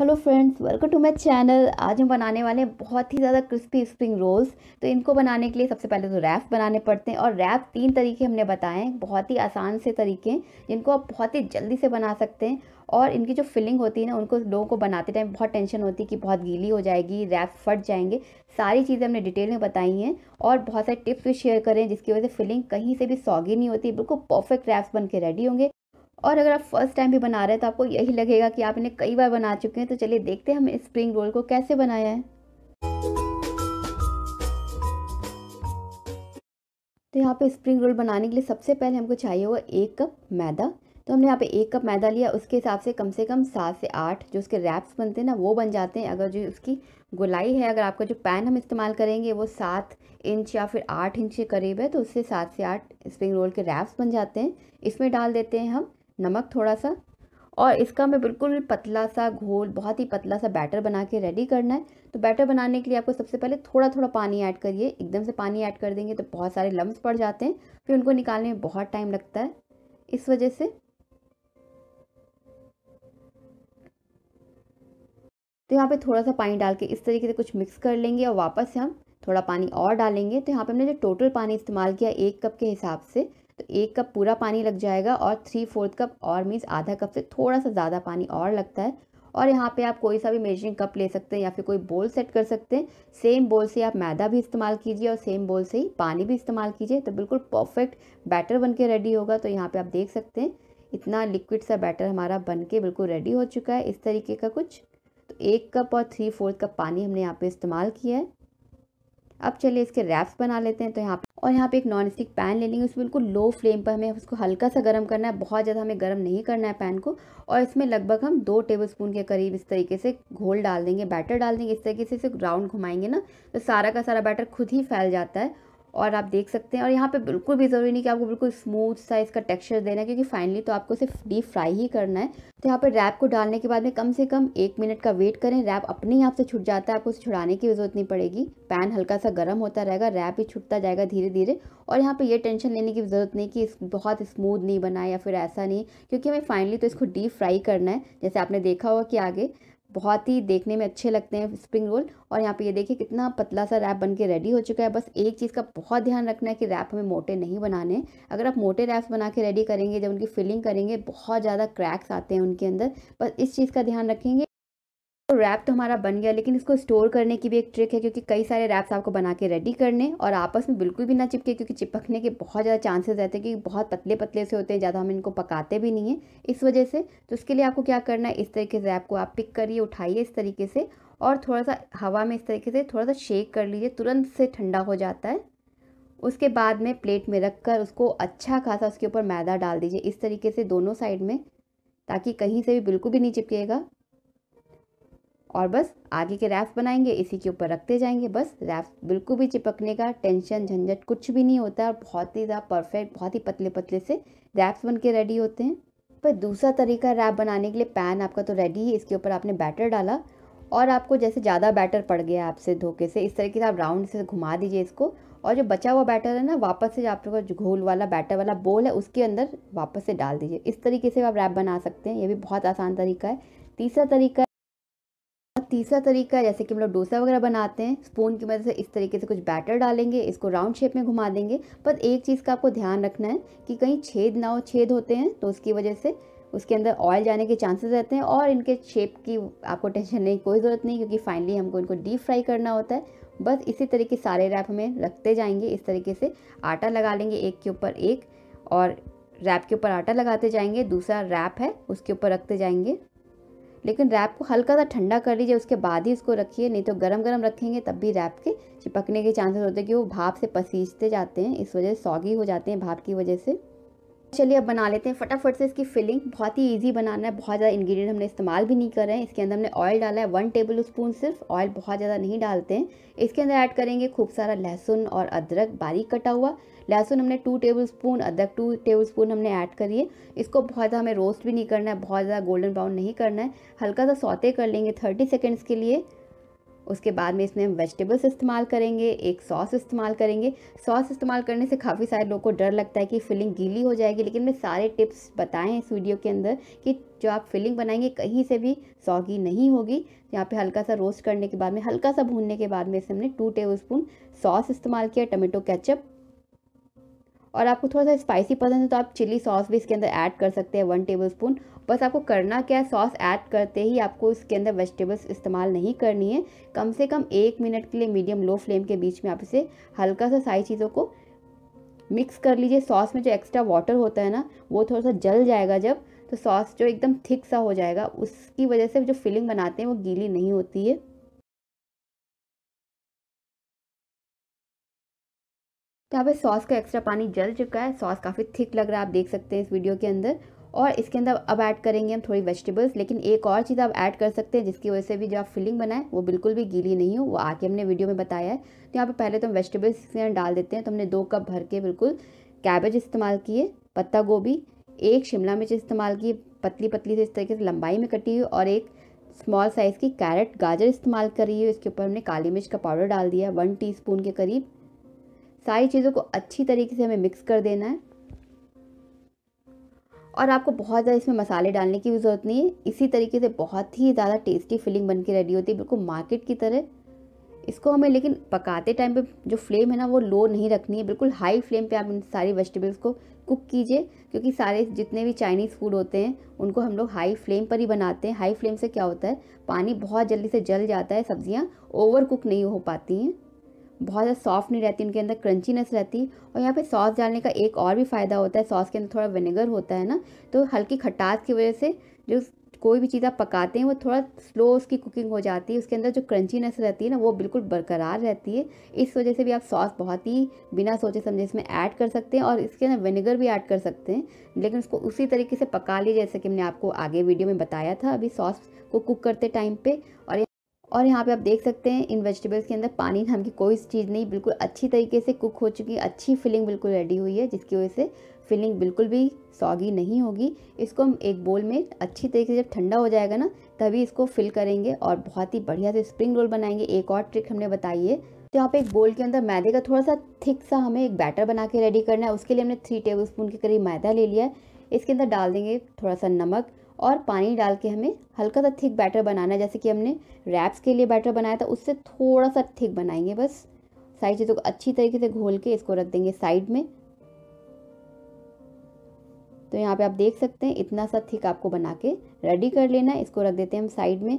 hello friends welcome to my channel आज हम बनाने वाले हैं बहुत ही ज़्यादा क्रिस्पी स्प्रिंग रोल्स तो इनको बनाने के लिए सबसे पहले तो रैप बनाने पड़ते हैं और रैप तीन तरीके हमने बताए हैं बहुत ही आसान से तरीके हैं जिनको आप बहुत ही जल्दी से बना सकते हैं और इनकी जो फिलिंग होती है ना उनको लोगों को बनाते टाइम बहुत टेंशन होती है कि बहुत गीली हो जाएगी रैप फट जाएंगे सारी चीज़ें हमने डिटेल में बताई हैं और बहुत सारे टिप्स भी शेयर करें जिसकी वजह से फिलिंग कहीं से भी सौगी नहीं होती बिल्कुल परफेक्ट रैप्स बन के रेडी होंगे और अगर आप फर्स्ट टाइम भी बना रहे हैं तो आपको यही लगेगा कि आप इन्हें कई बार बना चुके हैं तो चलिए देखते हैं हम स्प्रिंग रोल को कैसे बनाया है तो यहाँ पे स्प्रिंग रोल बनाने के लिए सबसे पहले हमको चाहिए होगा एक कप मैदा तो हमने यहाँ पे एक कप मैदा लिया उसके हिसाब से कम से कम सात से आठ जो उसके रैप्स बनते हैं ना वो बन जाते हैं अगर जो उसकी गुलाई है अगर आपका जो पैन हम इस्तेमाल करेंगे वो सात इंच या फिर आठ इंच के करीब है तो उससे सात से आठ स्प्रिंग रोल के रैप्स बन जाते हैं इसमें डाल देते हैं हम नमक थोड़ा सा और इसका मैं बिल्कुल पतला सा घोल बहुत ही पतला सा बैटर बना के रेडी करना है तो बैटर बनाने के लिए आपको सबसे पहले थोड़ा थोड़ा पानी ऐड करिए एकदम से पानी ऐड कर देंगे तो बहुत सारे लम्ब पड़ जाते हैं फिर उनको निकालने में बहुत टाइम लगता है इस वजह से तो यहाँ पे थोड़ा सा पानी डाल के इस तरीके से कुछ मिक्स कर लेंगे और वापस से हम थोड़ा पानी और डालेंगे तो यहाँ पे हमने जो टोटल पानी इस्तेमाल किया एक कप के हिसाब से तो एक कप पूरा पानी लग जाएगा और थ्री फोर्थ कप और मीन्स आधा कप से थोड़ा सा ज़्यादा पानी और लगता है और यहाँ पे आप कोई सा भी मेजरिंग कप ले सकते हैं या फिर कोई बोल सेट कर सकते हैं सेम बोल से आप मैदा भी इस्तेमाल कीजिए और सेम बोल से ही पानी भी इस्तेमाल कीजिए तो बिल्कुल परफेक्ट बैटर बन के रेडी होगा तो यहाँ पे आप देख सकते हैं इतना लिक्विड सा बैटर हमारा बन के बिल्कुल रेडी हो चुका है इस तरीके का कुछ तो एक कप और थ्री फोर्थ कप पानी हमने यहाँ पर इस्तेमाल किया है अब चलिए इसके रैप्स बना लेते हैं तो यहाँ और यहाँ पे एक नॉन स्टिक पैन ले लेंगे उसमें बिल्कुल लो फ्लेम पर हमें उसको हल्का सा गर्म करना है बहुत ज़्यादा हमें गर्म नहीं करना है पैन को और इसमें लगभग हम दो टेबल स्पून के करीब इस तरीके से घोल डाल देंगे बैटर डाल देंगे इस तरीके से इसे राउंड घुमाएंगे ना तो सारा का सारा बैटर खुद ही फैल जाता है और आप देख सकते हैं और यहाँ पे बिल्कुल भी ज़रूरी नहीं कि आपको बिल्कुल स्मूथ सा इसका टेक्सचर देना है क्योंकि फाइनली तो आपको सिर्फ डीप फ्राई ही करना है तो यहाँ पर रैप को डालने के बाद में कम से कम एक मिनट का वेट करें रैप अपने ही आप से छुट जाता है आपको उसे छुड़ाने की ज़रूरत नहीं पड़ेगी पैन हल्का सा गर्म होता रहेगा रैप ही छुटता जाएगा धीरे धीरे और यहाँ पर यह टेंशन लेने की ज़रूरत नहीं कि बहुत स्मूथ नहीं बना या फिर ऐसा नहीं क्योंकि हमें फाइनली तो इसको डीप फ्राई करना है जैसे आपने देखा होगा कि आगे बहुत ही देखने में अच्छे लगते हैं स्प्रिंग रोल और यहाँ पे ये देखिए कितना पतला सा रैप बन के रेडी हो चुका है बस एक चीज़ का बहुत ध्यान रखना है कि रैप हमें मोटे नहीं बनाने अगर आप मोटे रैप्स बना के रेडी करेंगे जब उनकी फिलिंग करेंगे बहुत ज़्यादा क्रैक्स आते हैं उनके अंदर बस इस चीज़ का ध्यान रखेंगे तो रैप तो हमारा बन गया लेकिन इसको स्टोर करने की भी एक ट्रिक है क्योंकि कई सारे रैप्स आपको बना के रेडी करने और आपस में बिल्कुल भी ना चिपके क्योंकि चिपकने के बहुत ज़्यादा चांसेस रहते हैं कि बहुत पतले पतले से होते हैं ज़्यादा हम इनको पकाते भी नहीं हैं इस वजह से तो उसके लिए आपको क्या करना है इस तरीके से रैप को आप पिक करिए उठाइए इस तरीके से और थोड़ा सा हवा में इस तरीके से थोड़ा सा शेक कर लीजिए तुरंत से ठंडा हो जाता है उसके बाद में प्लेट में रख कर उसको अच्छा खासा उसके ऊपर मैदा डाल दीजिए इस तरीके से दोनों साइड में ताकि कहीं से भी बिल्कुल भी नहीं चिपकेगा और बस आगे के रैफ बनाएंगे इसी के ऊपर रखते जाएंगे बस रैफ बिल्कुल भी चिपकने का टेंशन झंझट कुछ भी नहीं होता और बहुत ही ज़्यादा परफेक्ट बहुत ही पतले पतले से रैप्स बन के रेडी होते हैं पर दूसरा तरीका रैप बनाने के लिए पैन आपका तो रेडी है इसके ऊपर आपने बैटर डाला और आपको जैसे ज़्यादा बैटर पड़ गया आपसे धोखे से इस तरीके से आप राउंड से घुमा दीजिए इसको और जो बचा हुआ बैटर है ना वापस से जो आपका घोल वाला बैटर वाला बोल है उसके अंदर वापस से डाल दीजिए इस तरीके से आप रैप बना सकते हैं ये भी बहुत आसान तरीका है तीसरा तरीका तीसरा तरीका जैसे कि हम लोग डोसा वगैरह बनाते हैं स्पून की मदद से इस तरीके से कुछ बैटर डालेंगे इसको राउंड शेप में घुमा देंगे पर एक चीज़ का आपको ध्यान रखना है कि कहीं छेद ना हो छेद होते हैं तो उसकी वजह से उसके अंदर ऑयल जाने के चांसेस रहते हैं और इनके शेप की आपको टेंशन नहीं कोई ज़रूरत नहीं क्योंकि फाइनली हमको इनको डीप फ्राई करना होता है बस इसी तरीके सारे रैप हमें रखते जाएंगे इस तरीके से आटा लगा लेंगे एक के ऊपर एक और रैप के ऊपर आटा लगाते जाएंगे दूसरा रैप है उसके ऊपर रखते जाएंगे लेकिन रैप को हल्का सा ठंडा कर लीजिए उसके बाद ही इसको रखिए नहीं तो गरम गरम रखेंगे तब भी रैप के चिपकने के चांसेस होते हैं कि वो भाप से पसीजते जाते हैं इस वजह से सॉगी हो जाते हैं भाप की वजह से चलिए अब बना लेते हैं फटाफट से इसकी फिलिंग बहुत ही इजी बनाना है बहुत ज़्यादा इंग्रेडिएंट हमने इस्तेमाल भी नहीं कर रहे हैं इसके अंदर हमने ऑयल डाला है वन टेबल स्पून सिर्फ ऑयल बहुत ज़्यादा नहीं डालते हैं इसके अंदर ऐड करेंगे खूब सारा लहसुन और अदरक बारीक कटा हुआ लहसुन हमने टू टेबल स्पून अदरक टू टेबल स्पून हमने ऐड करिए इसको बहुत ज़्यादा हमें रोस्ट भी नहीं करना है बहुत ज़्यादा गोल्डन ब्राउन नहीं करना है हल्का सा सौते कर लेंगे थर्टी सेकेंड्स के लिए उसके बाद में इसमें हम वेजिटेबल्स इस्तेमाल करेंगे एक सॉस इस्तेमाल करेंगे सॉस इस्तेमाल करने से काफ़ी सारे लोगों को डर लगता है कि फिलिंग गीली हो जाएगी लेकिन मैं सारे टिप्स बताएं हैं इस वीडियो के अंदर कि जो आप फिलिंग बनाएंगे कहीं से भी सौगी नहीं होगी यहाँ पे हल्का सा रोस्ट करने के बाद में हल्का सा भूनने के बाद में इसमें हमने टू टेबल स्पून सॉस इस्तेमाल किया टमेटो कैचअप और आपको थोड़ा सा स्पाइसी पसंद है तो आप चिली सॉस भी इसके अंदर ऐड कर सकते हैं वन टेबल स्पून बस आपको करना क्या है सॉस ऐड करते ही आपको इसके अंदर वेजिटेबल्स इस्तेमाल नहीं करनी है कम से कम एक मिनट के लिए मीडियम लो फ्लेम के बीच में आप इसे हल्का सा सारी चीज़ों को मिक्स कर लीजिए सॉस में जो एक्स्ट्रा वाटर होता है ना वो थोड़ा सा जल जाएगा जब तो सॉस जो एकदम थिक सा हो जाएगा उसकी वजह से जो फिलिंग बनाते हैं वो गीली नहीं होती है यहाँ पे सॉस का एक्स्ट्रा पानी जल चुका है सॉस काफ़ी थिक लग रहा है आप देख सकते हैं इस वीडियो के अंदर और इसके अंदर अब ऐड करेंगे हम थोड़ी वेजिटेबल्स लेकिन एक और चीज़ आप ऐड कर सकते हैं जिसकी वजह से भी जो आप फिलिंग बनाए वो बिल्कुल भी गीली नहीं हो वो आके हमने वीडियो में बताया है तो यहाँ पे पहले तो हम वेजिटेबल्स इसके अंदर डाल देते हैं तो हमने दो कप भर के बिल्कुल कैबेज इस्तेमाल किए पत्ता गोभी एक शिमला मिर्च इस्तेमाल की पतली पतली से इस तरीके से लंबाई में कटी हुई और एक स्मॉल साइज़ की कैरेट गाजर इस्तेमाल करी है इसके ऊपर हमने काली मिर्च का पाउडर डाल दिया वन टी के करीब सारी चीज़ों को अच्छी तरीके से हमें मिक्स कर देना है और आपको बहुत ज़्यादा इसमें मसाले डालने की भी ज़रूरत नहीं है इसी तरीके से बहुत ही ज़्यादा टेस्टी फिलिंग बन के रेडी होती है बिल्कुल मार्केट की तरह इसको हमें लेकिन पकाते टाइम पे जो फ्लेम है ना वो लो नहीं रखनी है बिल्कुल हाई फ्लेम पे आप इन सारी वेजिटेबल्स को कुक कीजिए क्योंकि सारे जितने भी चाइनीज़ फूड होते हैं उनको हम लोग हाई फ्लेम पर ही बनाते हैं हाई फ्लेम से क्या होता है पानी बहुत जल्दी से जल जाता है सब्ज़ियाँ ओवर कुक नहीं हो पाती हैं बहुत ज़्यादा सॉफ्ट नहीं रहती उनके अंदर क्रंचीनेस रहती और यहाँ पे सॉस डालने का एक और भी फ़ायदा होता है सॉस के अंदर थोड़ा विनेगर होता है ना तो हल्की खटास की वजह से जो कोई भी चीज़ आप पकाते हैं वो थोड़ा स्लो उसकी कुकिंग हो जाती है उसके अंदर जो क्रंचीनेस रहती है ना वो बिल्कुल बरकरार रहती है इस वजह से भी आप सॉस बहुत ही बिना सोचे समझे इसमें ऐड कर सकते हैं और इसके अंदर विनेगर भी ऐड कर सकते हैं लेकिन उसको उसी तरीके से पका लिए जैसे कि मैंने आपको आगे वीडियो में बताया था अभी सॉस को कुक करते टाइम पर और और यहाँ पे आप देख सकते हैं इन वेजिटेबल्स के अंदर पानी नाम की कोई चीज़ नहीं बिल्कुल अच्छी तरीके से कुक हो चुकी है अच्छी फिलिंग बिल्कुल रेडी हुई है जिसकी वजह से फिलिंग बिल्कुल भी सॉगी नहीं होगी इसको हम एक बोल में अच्छी तरीके से जब ठंडा हो जाएगा ना तभी इसको फिल करेंगे और बहुत ही बढ़िया से स्प्रिंग रोल बनाएंगे एक और ट्रिक हमने बताई है तो यहाँ पे एक बोल के अंदर मैदे का थोड़ा सा थिक सा हमें एक बैटर बना के रेडी करना है उसके लिए हमने थ्री टेबल स्पून के करीब मैदा ले लिया है इसके अंदर डाल देंगे थोड़ा सा नमक और पानी डाल के हमें हल्का सा थिक बैटर बनाना है जैसे कि हमने रैप्स के लिए बैटर बनाया था उससे थोड़ा सा थिक बनाएंगे बस सारी चीज़ों को अच्छी तरीके से घोल के इसको रख देंगे साइड में तो यहाँ पे आप देख सकते हैं इतना सा थिक आपको बना के रेडी कर लेना इसको रख देते हैं हम साइड में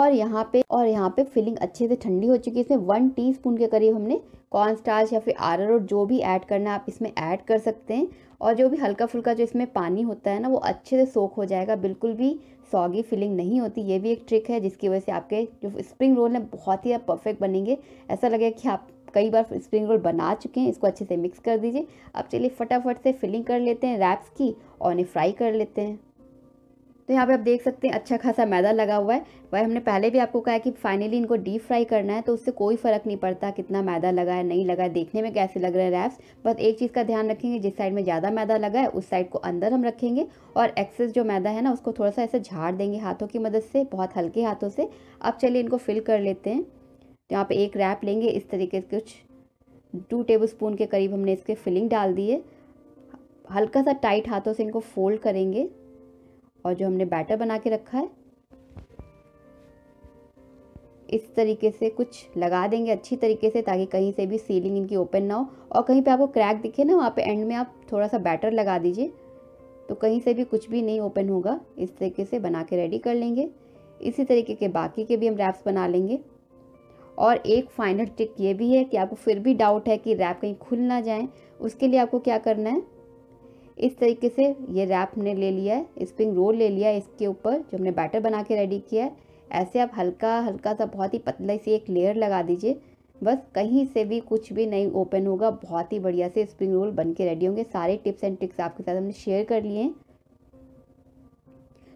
और यहाँ पे और यहाँ पे फिलिंग अच्छे से ठंडी हो चुकी है इसमें वन टीस्पून के करीब हमने कॉर्न स्टार्च या फिर आरर और जो भी ऐड करना आप इसमें ऐड कर सकते हैं और जो भी हल्का फुल्का जो इसमें पानी होता है ना वो अच्छे से सोख हो जाएगा बिल्कुल भी सॉगी फीलिंग नहीं होती ये भी एक ट्रिक है जिसकी वजह से आपके जो स्प्रिंग रोल हैं बहुत ही परफेक्ट बनेंगे ऐसा लगेगा कि आप कई बार स्प्रिंग रोल बना चुके हैं इसको अच्छे से मिक्स कर दीजिए अब चलिए फटाफट से फिलिंग कर लेते हैं रैप्स की और उन्हें फ्राई कर लेते हैं तो यहाँ पे आप देख सकते हैं अच्छा खासा मैदा लगा हुआ है वह हमने पहले भी आपको कहा है कि फाइनली इनको डीप फ्राई करना है तो उससे कोई फ़र्क नहीं पड़ता कितना मैदा लगा है नहीं लगा है देखने में कैसे लग रहा है रैप्स बस एक चीज़ का ध्यान रखेंगे जिस साइड में ज़्यादा मैदा लगा है उस साइड को अंदर हम रखेंगे और एक्सेस जो मैदा है ना उसको थोड़ा सा ऐसे झाड़ देंगे हाथों की मदद से बहुत हल्के हाथों से अब चलिए इनको फिल कर लेते हैं तो यहाँ पर एक रैप लेंगे इस तरीके से कुछ टू टेबल स्पून के करीब हमने इसके फिलिंग डाल दी है हल्का सा टाइट हाथों से इनको फोल्ड करेंगे और जो हमने बैटर बना के रखा है इस तरीके से कुछ लगा देंगे अच्छी तरीके से ताकि कहीं से भी सीलिंग इनकी ओपन ना हो और कहीं पे आपको क्रैक दिखे ना वहाँ पे एंड में आप थोड़ा सा बैटर लगा दीजिए तो कहीं से भी कुछ भी नहीं ओपन होगा इस तरीके से बना के रेडी कर लेंगे इसी तरीके के बाकी के भी हम रैप्स बना लेंगे और एक फाइनल ट्रिक ये भी है कि आपको फिर भी डाउट है कि रैप कहीं खुल ना जाए उसके लिए आपको क्या करना है इस तरीके से ये रैप हमने ले लिया है स्प्रिंग रोल ले लिया है इसके ऊपर जो हमने बैटर बना के रेडी किया है ऐसे आप हल्का हल्का सा बहुत ही पतला सी एक लेयर लगा दीजिए बस कहीं से भी कुछ भी नहीं ओपन होगा बहुत ही बढ़िया से स्प्रिंग रोल बन के रेडी होंगे सारे टिप्स एंड ट्रिक्स आपके साथ हमने शेयर कर लिए हैं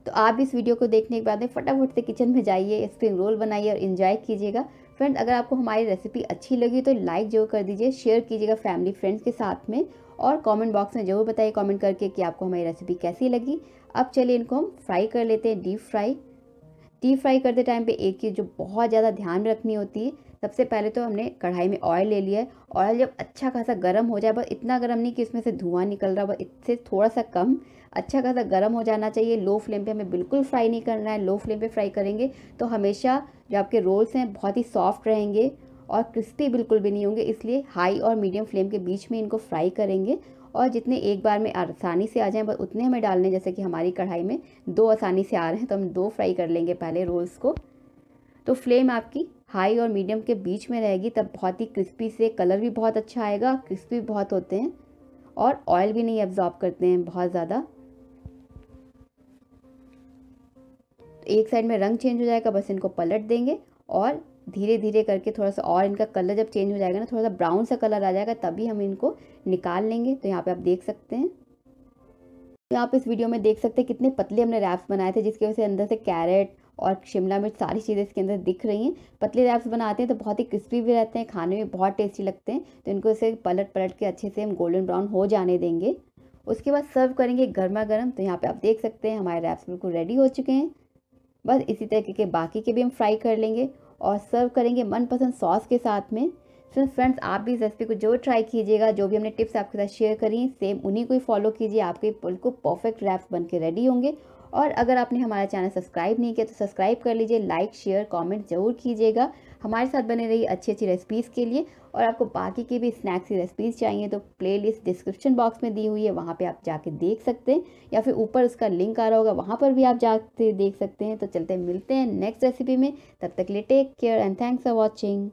तो आप इस वीडियो को देखने के बाद में फटाफट से किचन में जाइए स्प्रिंग रोल बनाइए और इन्जॉय कीजिएगा फ्रेंड्स अगर आपको हमारी रेसिपी अच्छी लगी तो लाइक जरूर कर दीजिए शेयर कीजिएगा फैमिली फ्रेंड्स के साथ में और कमेंट बॉक्स में ज़रूर बताइए कमेंट करके कि आपको हमारी रेसिपी कैसी लगी अब चलिए इनको हम फ्राई कर लेते हैं डीप फ्राई डीप फ्राई करते टाइम पे एक चीज़ जो बहुत ज़्यादा ध्यान रखनी होती है सबसे पहले तो हमने कढ़ाई में ऑयल ले लिया है ऑयल जब अच्छा खासा गर्म हो जाए बस इतना गर्म नहीं कि इसमें से धुआं निकल रहा बस इससे थोड़ा सा कम अच्छा खासा गर्म हो जाना चाहिए लो फ्लेम पे हमें बिल्कुल फ्राई नहीं करना है लो फ्लेम पे फ्राई करेंगे तो हमेशा जो आपके रोल्स हैं बहुत ही सॉफ्ट रहेंगे और क्रिस्पी बिल्कुल भी नहीं होंगे इसलिए हाई और मीडियम फ्लेम के बीच में इनको फ्राई करेंगे और जितने एक बार में आसानी से आ जाएं बस उतने हमें डालने जैसे कि हमारी कढ़ाई में दो आसानी से आ रहे हैं तो हम दो फ्राई कर लेंगे पहले रोल्स को तो फ्लेम आपकी हाई और मीडियम के बीच में रहेगी तब बहुत ही क्रिस्पी से कलर भी बहुत अच्छा आएगा क्रिस्पी भी बहुत होते हैं और ऑयल भी नहीं एब्जॉर्ब करते हैं बहुत ज़्यादा एक साइड में रंग चेंज हो जाएगा बस इनको पलट देंगे और धीरे धीरे करके थोड़ा सा और इनका कलर जब चेंज हो जाएगा ना थोड़ा सा ब्राउन सा कलर आ जाएगा तभी हम इनको निकाल लेंगे तो यहाँ पे आप देख सकते हैं तो आप इस वीडियो में देख सकते हैं कितने पतले हमने रैप्स बनाए थे जिसकी वजह से अंदर से कैरेट और शिमला मिर्च सारी चीज़ें इसके अंदर दिख रही हैं पतले रैप्स बनाते हैं तो बहुत ही क्रिस्पी भी रहते हैं खाने में बहुत टेस्टी लगते हैं तो इनको इसे पलट पलट के अच्छे से हम गोल्डन ब्राउन हो जाने देंगे उसके बाद सर्व करेंगे गर्मा गर्म तो यहाँ पे आप देख सकते हैं हमारे रैप्स बिल्कुल रेडी हो चुके हैं बस इसी तरीके के बाकी के भी हम फ्राई कर लेंगे और सर्व करेंगे मनपसंद सॉस के साथ में फिर फ्रेंड्स आप भी इस रेसिपी को जो ट्राई कीजिएगा जो भी हमने टिप्स आपके साथ शेयर करी सेम उन्हीं को ही फॉलो कीजिए आपके बिल्कुल परफेक्ट रैप्स बन के रेडी होंगे और अगर आपने हमारा चैनल सब्सक्राइब नहीं किया तो सब्सक्राइब कर लीजिए लाइक शेयर कमेंट जरूर कीजिएगा हमारे साथ बने रही अच्छी अच्छी रेसिपीज़ के लिए और आपको बाकी की भी स्नैक्स की रेसिपीज़ चाहिए तो प्लेलिस्ट डिस्क्रिप्शन बॉक्स में दी हुई है वहाँ पे आप जाके देख सकते हैं या फिर ऊपर उसका लिंक आ रहा होगा वहाँ पर भी आप जाके देख सकते हैं तो चलते मिलते हैं नेक्स्ट रेसिपी में तब तक लिए take care and thanks for watching